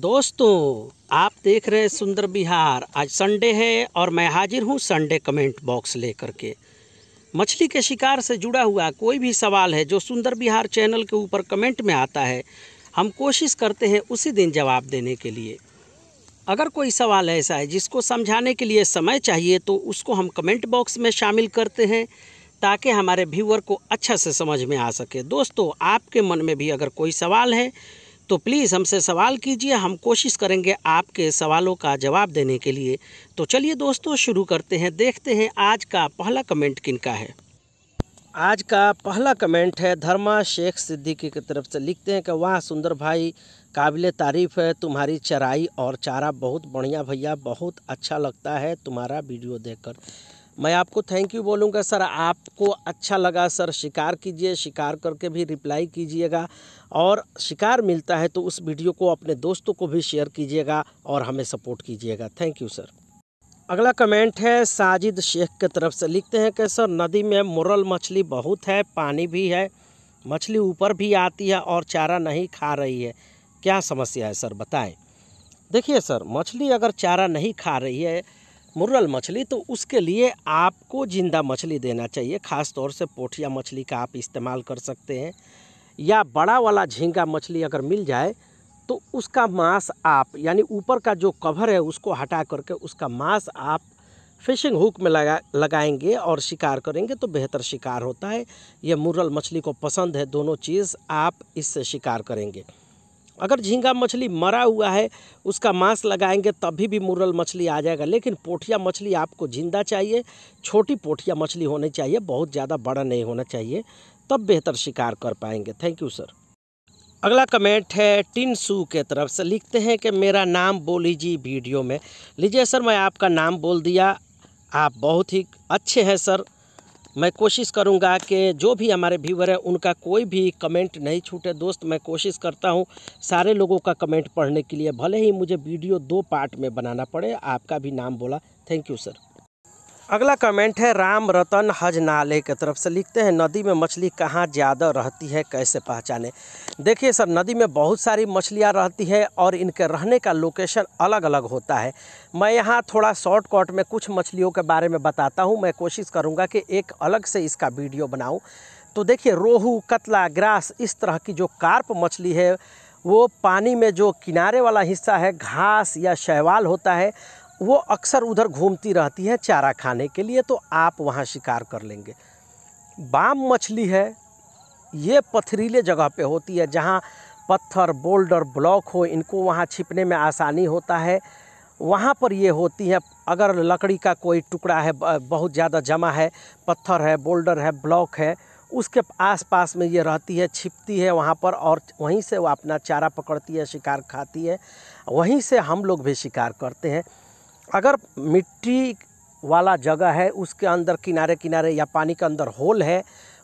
दोस्तों आप देख रहे हैं सुंदर बिहार आज संडे है और मैं हाजिर हूँ संडे कमेंट बॉक्स लेकर के मछली के शिकार से जुड़ा हुआ कोई भी सवाल है जो सुंदर बिहार चैनल के ऊपर कमेंट में आता है हम कोशिश करते हैं उसी दिन जवाब देने के लिए अगर कोई सवाल ऐसा है जिसको समझाने के लिए समय चाहिए तो उसको हम कमेंट बॉक्स में शामिल करते हैं ताकि हमारे व्यूअर को अच्छा से समझ में आ सके दोस्तों आपके मन में भी अगर कोई सवाल है तो प्लीज़ हमसे सवाल कीजिए हम कोशिश करेंगे आपके सवालों का जवाब देने के लिए तो चलिए दोस्तों शुरू करते हैं देखते हैं आज का पहला कमेंट किन का है आज का पहला कमेंट है धर्मा शेख सिद्दीकी की तरफ से लिखते हैं कि वाह सुंदर भाई काबिल तारीफ़ है तुम्हारी चराई और चारा बहुत बढ़िया भैया बहुत अच्छा लगता है तुम्हारा वीडियो देखकर मैं आपको थैंक यू बोलूँगा सर आपको अच्छा लगा सर शिकार कीजिए शिकार करके भी रिप्लाई कीजिएगा और शिकार मिलता है तो उस वीडियो को अपने दोस्तों को भी शेयर कीजिएगा और हमें सपोर्ट कीजिएगा थैंक यू सर अगला कमेंट है साजिद शेख के तरफ से लिखते हैं कि सर नदी में मुरल मछली बहुत है पानी भी है मछली ऊपर भी आती है और चारा नहीं खा रही है क्या समस्या है सर बताएं देखिए सर मछली अगर चारा नहीं खा रही है मुर्रल मछली तो उसके लिए आपको ज़िंदा मछली देना चाहिए ख़ास तौर से पोठिया मछली का आप इस्तेमाल कर सकते हैं या बड़ा वाला झींगा मछली अगर मिल जाए तो उसका मांस आप यानी ऊपर का जो कवर है उसको हटा करके उसका मांस आप फिशिंग हुक में लगा लगाएंगे और शिकार करेंगे तो बेहतर शिकार होता है यह मुरल मछली को पसंद है दोनों चीज़ आप इससे शिकार करेंगे अगर झींगा मछली मरा हुआ है उसका मांस लगाएंगे तभी भी मुरल मछली आ जाएगा लेकिन पोठिया मछली आपको जिंदा चाहिए छोटी पोठिया मछली होनी चाहिए बहुत ज़्यादा बड़ा नहीं होना चाहिए तब बेहतर शिकार कर पाएंगे थैंक यू सर अगला कमेंट है टिन सू के तरफ से लिखते हैं कि मेरा नाम बोली जी वीडियो में लीजिए सर मैं आपका नाम बोल दिया आप बहुत ही अच्छे हैं सर मैं कोशिश करूंगा कि जो भी हमारे व्यूवर है उनका कोई भी कमेंट नहीं छूटे दोस्त मैं कोशिश करता हूं सारे लोगों का कमेंट पढ़ने के लिए भले ही मुझे वीडियो दो पार्ट में बनाना पड़े आपका भी नाम बोला थैंक यू सर अगला कमेंट है राम रतन हजनाले की तरफ से लिखते हैं नदी में मछली कहाँ ज़्यादा रहती है कैसे पहचाने देखिए सर नदी में बहुत सारी मछलियाँ रहती है और इनके रहने का लोकेशन अलग अलग होता है मैं यहाँ थोड़ा शॉर्टकट में कुछ मछलियों के बारे में बताता हूँ मैं कोशिश करूँगा कि एक अलग से इसका वीडियो बनाऊँ तो देखिए रोहू कतला ग्रास इस तरह की जो कार्प मछली है वो पानी में जो किनारे वाला हिस्सा है घास या शैवाल होता है वो अक्सर उधर घूमती रहती हैं चारा खाने के लिए तो आप वहाँ शिकार कर लेंगे बाम मछली है ये पथरीले जगह पे होती है जहाँ पत्थर बोल्डर ब्लॉक हो इनको वहाँ छिपने में आसानी होता है वहाँ पर ये होती हैं अगर लकड़ी का कोई टुकड़ा है बहुत ज़्यादा जमा है पत्थर है बोल्डर है ब्लॉक है उसके आसपास में ये रहती है छिपती है वहाँ पर और वहीं से वो अपना चारा पकड़ती है शिकार खाती है वहीं से हम लोग भी शिकार करते हैं अगर मिट्टी वाला जगह है उसके अंदर किनारे किनारे या पानी के अंदर होल है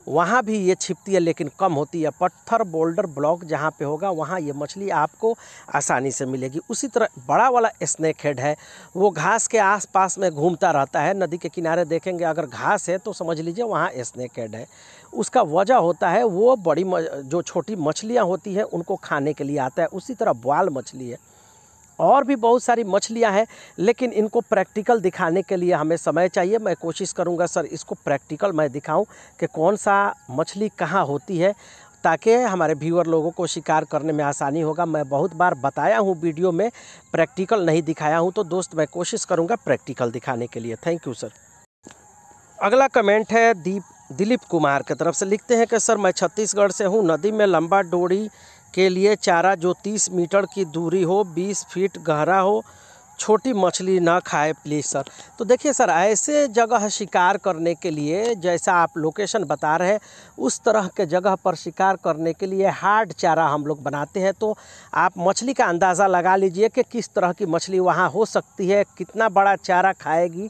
वहाँ भी ये छिपती है लेकिन कम होती है पत्थर बोल्डर ब्लॉक जहाँ पे होगा वहाँ ये मछली आपको आसानी से मिलेगी उसी तरह बड़ा वाला स्नैक हेड है वो घास के आसपास में घूमता रहता है नदी के किनारे देखेंगे अगर घास है तो समझ लीजिए वहाँ स्नैक हेड है उसका वजह होता है वो बड़ी जो छोटी मछलियाँ होती हैं उनको खाने के लिए आता है उसी तरह बवाल मछली है और भी बहुत सारी मछलियां हैं लेकिन इनको प्रैक्टिकल दिखाने के लिए हमें समय चाहिए मैं कोशिश करूंगा सर इसको प्रैक्टिकल मैं दिखाऊं कि कौन सा मछली कहाँ होती है ताकि हमारे व्यूअर लोगों को शिकार करने में आसानी होगा मैं बहुत बार बताया हूँ वीडियो में प्रैक्टिकल नहीं दिखाया हूँ तो दोस्त मैं कोशिश करूँगा प्रैक्टिकल दिखाने के लिए थैंक यू सर अगला कमेंट है दीप दिलीप कुमार की तरफ से लिखते हैं कि सर मैं छत्तीसगढ़ से हूँ नदी में लंबा डोरी के लिए चारा जो तीस मीटर की दूरी हो बीस फीट गहरा हो छोटी मछली ना खाए प्लीज़ सर तो देखिए सर ऐसे जगह शिकार करने के लिए जैसा आप लोकेशन बता रहे हैं उस तरह के जगह पर शिकार करने के लिए हार्ड चारा हम लोग बनाते हैं तो आप मछली का अंदाज़ा लगा लीजिए कि किस तरह की मछली वहाँ हो सकती है कितना बड़ा चारा खाएगी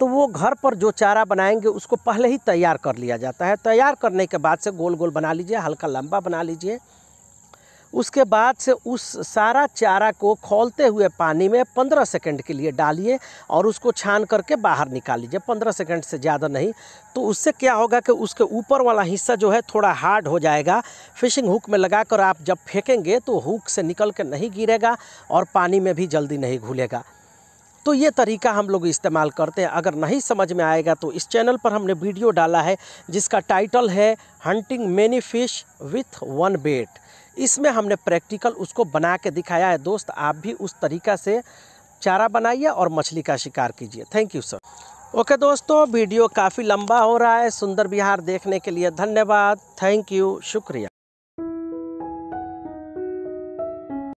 तो वो घर पर जो चारा बनाएंगे उसको पहले ही तैयार कर लिया जाता है तैयार करने के बाद से गोल गोल बना लीजिए हल्का लंबा बना लीजिए उसके बाद से उस सारा चारा को खोलते हुए पानी में पंद्रह सेकंड के लिए डालिए और उसको छान करके बाहर निकाल लीजिए पंद्रह सेकंड से ज़्यादा नहीं तो उससे क्या होगा कि उसके ऊपर वाला हिस्सा जो है थोड़ा हार्ड हो जाएगा फिशिंग हुक में लगा कर आप जब फेंकेंगे तो हुक से निकल कर नहीं गिरेगा और पानी में भी जल्दी नहीं घुलेगा तो ये तरीका हम लोग इस्तेमाल करते हैं अगर नहीं समझ में आएगा तो इस चैनल पर हमने वीडियो डाला है जिसका टाइटल है hunting many fish with one bait इसमें हमने प्रैक्टिकल उसको बना के दिखाया है दोस्त आप भी उस तरीका से चारा बनाइए और मछली का शिकार कीजिए थैंक यू सर ओके दोस्तों वीडियो काफ़ी लंबा हो रहा है सुंदर बिहार देखने के लिए धन्यवाद थैंक यू शुक्रिया